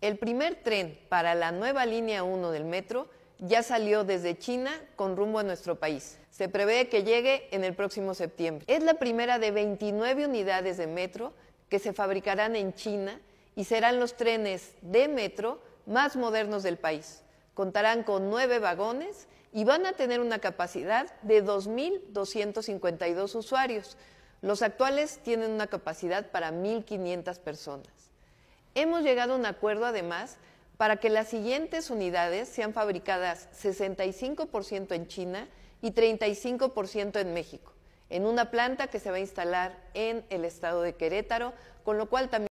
El primer tren para la nueva línea 1 del metro ya salió desde China con rumbo a nuestro país. Se prevé que llegue en el próximo septiembre. Es la primera de 29 unidades de metro que se fabricarán en China y serán los trenes de metro más modernos del país. Contarán con nueve vagones y van a tener una capacidad de 2.252 usuarios. Los actuales tienen una capacidad para 1.500 personas. Hemos llegado a un acuerdo, además, para que las siguientes unidades sean fabricadas 65% en China y 35% en México, en una planta que se va a instalar en el estado de Querétaro, con lo cual también